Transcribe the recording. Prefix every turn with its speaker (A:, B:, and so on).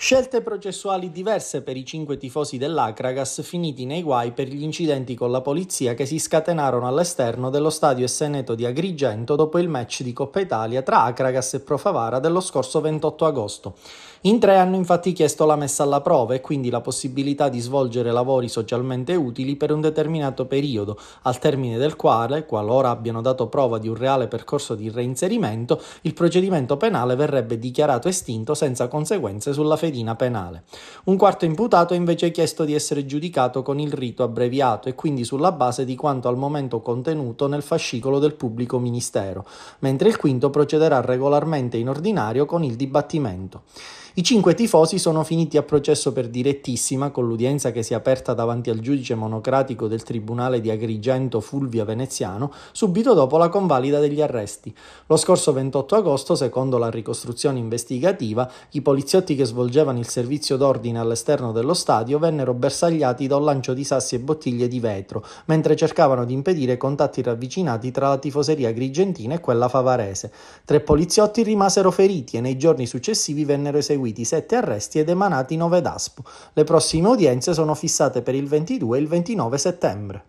A: Scelte processuali diverse per i cinque tifosi dell'Acragas finiti nei guai per gli incidenti con la polizia che si scatenarono all'esterno dello stadio Esseneto di Agrigento dopo il match di Coppa Italia tra Acragas e Profavara dello scorso 28 agosto. In tre hanno infatti chiesto la messa alla prova e quindi la possibilità di svolgere lavori socialmente utili per un determinato periodo, al termine del quale, qualora abbiano dato prova di un reale percorso di reinserimento, il procedimento penale verrebbe dichiarato estinto senza conseguenze sulla fede mascherina penale. Un quarto imputato ha invece chiesto di essere giudicato con il rito abbreviato e quindi sulla base di quanto al momento contenuto nel fascicolo del pubblico ministero, mentre il quinto procederà regolarmente in ordinario con il dibattimento. I cinque tifosi sono finiti a processo per direttissima con l'udienza che si è aperta davanti al giudice monocratico del Tribunale di Agrigento Fulvia Veneziano subito dopo la convalida degli arresti. Lo scorso 28 agosto, secondo la ricostruzione investigativa, i poliziotti che svolgevano svolgevano il servizio d'ordine all'esterno dello stadio vennero bersagliati da un lancio di sassi e bottiglie di vetro, mentre cercavano di impedire contatti ravvicinati tra la tifoseria grigentina e quella favarese. Tre poliziotti rimasero feriti e nei giorni successivi vennero eseguiti sette arresti ed emanati nove DASPO. Le prossime udienze sono fissate per il 22 e il 29 settembre.